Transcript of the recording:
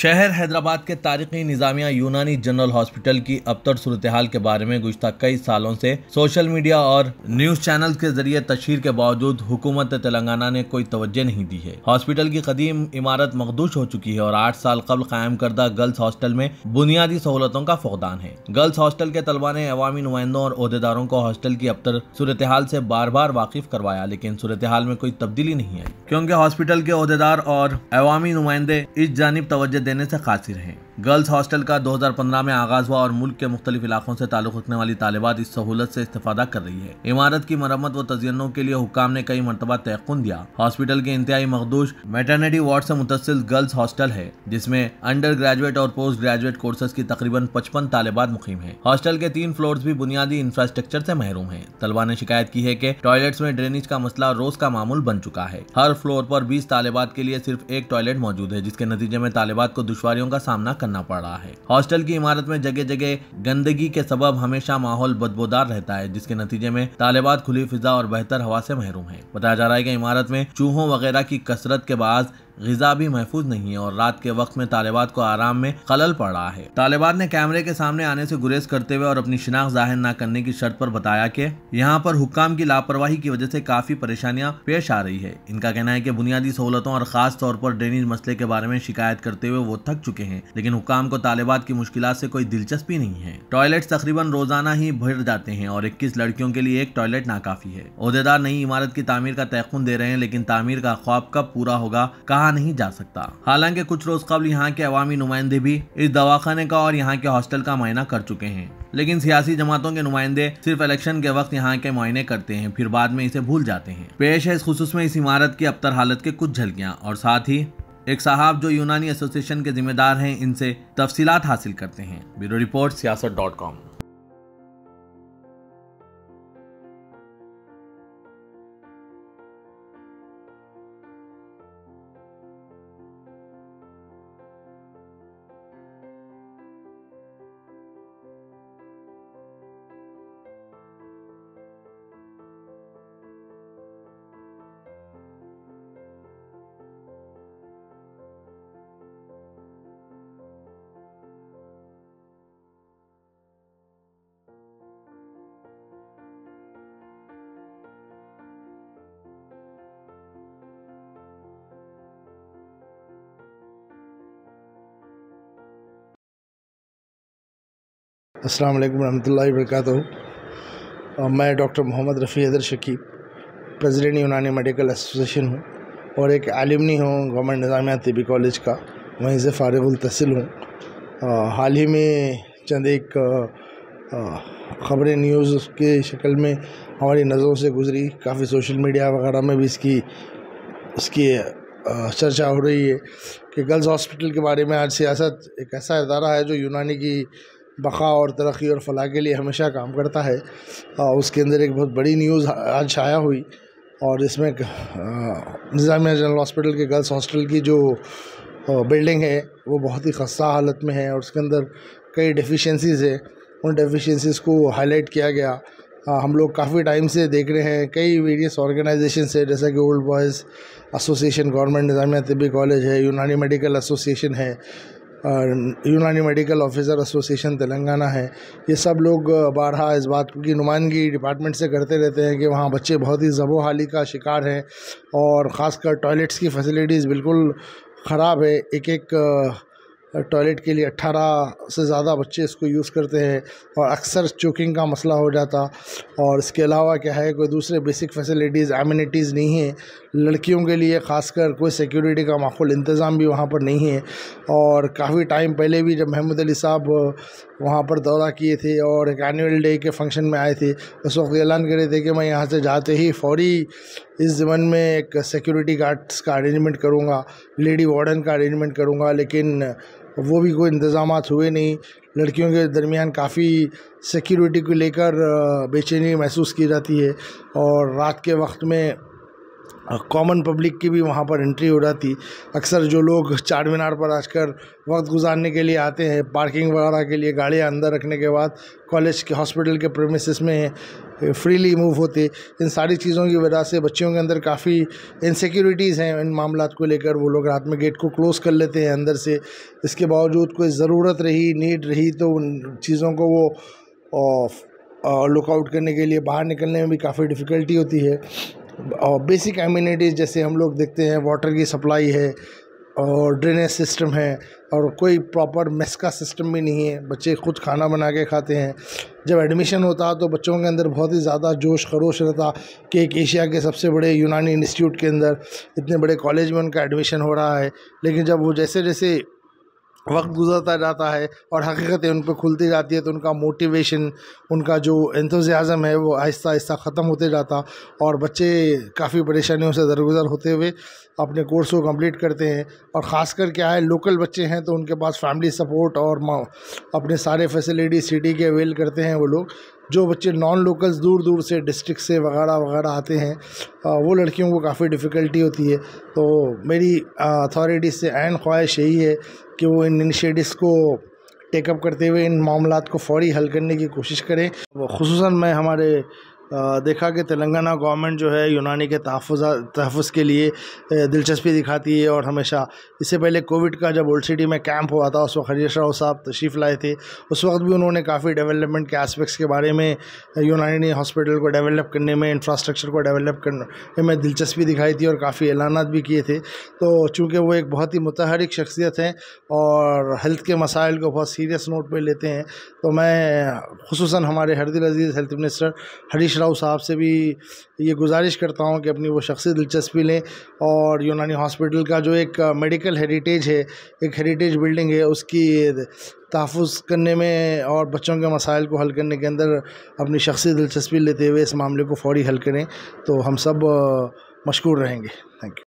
शहर हैदराबाद के तारीखी निज़ामिया यूनानी जनरल हॉस्पिटल की अबतर सूरत हाल के बारे में गुजत कई सालों से सोशल मीडिया और न्यूज़ चैनल के जरिए तशहर के बावजूद हुकूमत तेलंगाना ने कोई तवज्जो नहीं दी है हॉस्पिटल की कदीम इमारत मखदूश हो चुकी है और आठ साल कबल कायम करदा गर्ल्स हॉस्टल में बुनियादी सहूलतों का फुकदान है गर्ल्स हॉस्टल के तलबा ने अवामी नुमाइंदों और अहदेदारों को हॉस्टल की अबतर सूरत हाल से बार बार वाकिफ करवाया लेकिन सूरत हाल में कोई तब्दीली नहीं आई क्योंकि हॉस्पिटल के अहदेदार और अवामी नुमाइंदे इस जानब तवज्जो देने से कासिर हैं गर्ल्स हॉस्टल का 2015 में आगाज हुआ और मुल्क के मुख्तलिफ इलाकों से ताल्लुक रखने वाली तालिबात इस सहूलत से इस्तेफादा कर रही है इमारत की मरम्मत व तजयनों के लिए हुकाम ने कई मरतबा तयकुन दिया हॉस्पिटल के इंतहाई मखदूश मेटर्निटी वार्ड से मुतसिल गर्ल्स हॉस्टल है जिसमें अंडर ग्रेजुएट और पोस्ट ग्रेजुएट कोर्सेज की तकरीबन पचपन तालिबात मुकीम है हॉस्टल के तीन फ्लोर भी बुनियादी इंफ्रास्ट्रक्चर से महरूम है तलबा ने शिकायत की है की टॉयलेट्स में ड्रेनेज का मसला रोज का मामूल बन चुका है हर फ्लोर पर बीस तालिबात के लिए सिर्फ एक टॉयलेट मौजूद है जिसके नतीजे में तालिबात को दुशवारियों का सामना करना करना पड़ रहा है हॉस्टल की इमारत में जगह जगह गंदगी के सबब हमेशा माहौल बदबोदार रहता है जिसके नतीजे में तालिबात खुली फिजा और बेहतर हवा से महरूम है बताया जा रहा है कि इमारत में चूहों वगैरह की कसरत के बाद गजा भी महफूज नहीं है और रात के वक्त में तालिबात को आराम में खलल पड़ रहा है तालिबात ने कैमरे के सामने आने से गुरेज करते हुए और अपनी शिनाख्त जाहिर न करने की शर्त पर बताया कि यहाँ पर हुक्काम की लापरवाही की वजह से काफी परेशानियां पेश आ रही है इनका कहना है कि बुनियादी सहूलतों और खास तौर पर ड्रेनेज मसले के बारे में शिकायत करते हुए वो थक चुके हैं लेकिन हुक्काम को तालिबात की मुश्किल से कोई दिलचस्पी नहीं है टॉयलेट तकरीबन रोजाना ही भर जाते हैं और इक्कीस लड़कियों के लिए एक टॉयलेट नाकाफी है अहदेदार नई इमारत की तामीर का तयन दे रहे हैं लेकिन तामीर का ख्वाब कब पूरा होगा कहा नहीं जा सकता हालांकि कुछ रोज कबल यहाँ के अवमी नुमाइंदे भी इस दवाखाने का और यहाँ के हॉस्टल का मायना कर चुके हैं लेकिन सियासी जमातों के नुमाइंदे सिर्फ इलेक्शन के वक्त यहाँ के मुआयने करते हैं फिर बाद में इसे भूल जाते हैं पेश है इस खसूस में इस इमारत की अबतर हालत के कुछ झलकियाँ और साथ ही एक साहब जो यूनानी एसोसिएशन के जिम्मेदार हैं इनसे तफसीत हासिल करते हैं bureau report Siasat dot com अस्सलाम वालेकुम रहमतुल्लाहि वरकत मैं doctor Mohammad Rafi Athar Shakeeb president Unani medical association हूँ और एक आलिमनी हूँ गवर्नमेंट निज़ामिया तबी कॉलेज का वहीं से फ़ारग तहसील हूँ हाल ही में चंद एक ख़बरें न्यूज़ के शक्ल में हमारी नज़रों से गुजरी काफ़ी सोशल मीडिया वगैरह में भी इसकी इसकी चर्चा हो रही है कि गर्ल्स हॉस्पिटल के बारे में आज सियासत एक ऐसा अदारा है जो यूनानी की बका और तरक्की और फलाह के लिए हमेशा काम करता है आ, उसके अंदर एक बहुत बड़ी न्यूज़ आज शाया हुई और इसमें निज़ामिया जनरल हॉस्पिटल के गर्ल्स हॉस्टल की जो बिल्डिंग है वो बहुत ही खस्ता हालत में है और उसके अंदर कई डेफिशिएंसीज़ है उन डेफिशिएंसीज़ को हाईलाइट किया गया आ, हम लोग काफ़ी टाइम से देख रहे हैं कई वेरियस ऑर्गेनाइजेशन है जैसा कि old boys association government Nizamia तबी कॉलेज है यूनानी मेडिकल एसोसिएशन है यूनानी मेडिकल ऑफिसर एसोसिएशन तेलंगाना है ये सब लोग बारहा इस बात की नुमाइंदगी डिपार्टमेंट से करते रहते हैं कि वहाँ बच्चे बहुत ही जबो हाली का शिकार हैं और ख़ासकर टॉयलेट्स की फैसिलिटीज़ बिल्कुल ख़राब है एक एक टॉयलेट के लिए 18 से ज़्यादा बच्चे इसको यूज़ करते हैं और अक्सर चोकिंग का मसला हो जाता और इसके अलावा क्या है कोई दूसरे बेसिक फैसिलिटीज़ एमिनिटीज़ नहीं है लड़कियों के लिए ख़ासकर कोई सिक्योरिटी का माखुल इंतज़ाम भी वहाँ पर नहीं है और काफ़ी टाइम पहले भी जब महमूद अली साहब वहाँ पर दौरा किए थे और एक एनुअल डे के फंक्शन में आए थे उस वक्त ऐलान करे थे कि मैं यहाँ से जाते ही फौरी इस ज़मन में एक सिक्योरिटी गार्ड्स का अरेंजमेंट करूँगा लेडी वार्डन का अरेंजमेंट करूँगा लेकिन वो भी कोई इंतज़ाम हुए नहीं लड़कियों के दरमियान काफ़ी सिक्योरिटी को लेकर बेचैनी महसूस की जाती है और रात के वक्त में कॉमन हाँ, पब्लिक की भी वहाँ पर एंट्री हो जाती अक्सर जो लोग चार मीनार पर आजकल वक्त गुजारने के लिए आते हैं पार्किंग वगैरह के लिए गाड़ियाँ अंदर रखने के बाद कॉलेज के हॉस्पिटल के प्रेमिस में फ्रीली मूव होते इन सारी चीज़ों की वजह से बच्चियों के अंदर काफ़ी इनसिक्योरिटीज़ हैं इन मामला को लेकर वो लोग रात में गेट को क्लोज़ कर लेते हैं अंदर से इसके बावजूद कोई ज़रूरत रही नीड रही तो उन चीज़ों को वो लुकआउट करने के लिए बाहर निकलने में भी काफ़ी डिफ़िकल्टी होती है और बेसिक एम्यूनिटीज़ जैसे हम लोग देखते हैं वाटर की सप्लाई है और ड्रेनेज सिस्टम है और कोई प्रॉपर मेस का सिस्टम भी नहीं है बच्चे खुद खाना बना के खाते हैं जब एडमिशन होता तो बच्चों के अंदर बहुत ही ज़्यादा जोश खरोश रहता कि एक एशिया के सबसे बड़े यूनानी इंस्टीट्यूट के अंदर इतने बड़े कॉलेज में उनका एडमिशन हो रहा है लेकिन जब वो जैसे जैसे वक्त गुजरता जाता है और हकीकतें उन पर खुलती जाती है तो उनका मोटिवेशन उनका जो इंतज़ाज़म है वो आहिस्ता आहिस्ता ख़त्म होते जाता और बच्चे काफ़ी परेशानियों से दरगुजर होते हुए अपने कोर्स को कम्प्लीट करते हैं और ख़ास कर क्या है लोकल बच्चे हैं तो उनके पास फैमिली सपोर्ट और अपने सारे फैसिलिटी सिटी के अवेल करते हैं वो लोग जो बच्चे नॉन लोकल्स दूर दूर से डिस्ट्रिक्ट से वगैरह वगैरह आते हैं वो लड़कियों को काफ़ी डिफ़िकल्टी होती है तो मेरी अथॉरिटी से एन ख्वाहिश यही है कि वो इन इनिशिएटिव्स को टेकअप करते हुए इन मामला को फौरी हल करने की कोशिश करें खूस मैं हमारे देखा कि तेलंगाना गवर्नमेंट जो है यूनानी के तहफ़ा तहफ़ के लिए दिलचस्पी दिखाती है और हमेशा इससे पहले कोविड का जब ओल्ड सिटी में कैंप हुआ था उस वक्त हरीश राव साहब तशीफ लाए थे उस वक्त भी उन्होंने काफ़ी डेवलपमेंट के एस्पेक्ट्स के बारे में यूनानी हॉस्पिटल को डेवलप करने में इंफ्रास्ट्रक्चर को डेवलप करने में दिलचस्पी दिखाई थी और काफ़ी ऐलान भी किए थे तो चूँकि वो एक बहुत ही मतहरिक शख्सियत हैं और हेल्थ के मसाइल को बहुत सीरियस नोट पर लेते हैं तो मैं खसूस हमारे हरदिल अजीज़ हेल्थ मिनिस्टर हरीश राव साहब से भी ये गुजारिश करता हूँ कि अपनी वो शख्सी दिलचस्पी लें और यूनानी हॉस्पिटल का जो एक मेडिकल हेरिटेज है एक हेरिटेज बिल्डिंग है उसकी तहफ़ करने में और बच्चों के मसाइल को हल करने के अंदर अपनी शख्सी दिलचस्पी लेते हुए इस मामले को फौरी हल करें तो हम सब मशहूर रहेंगे थैंक यू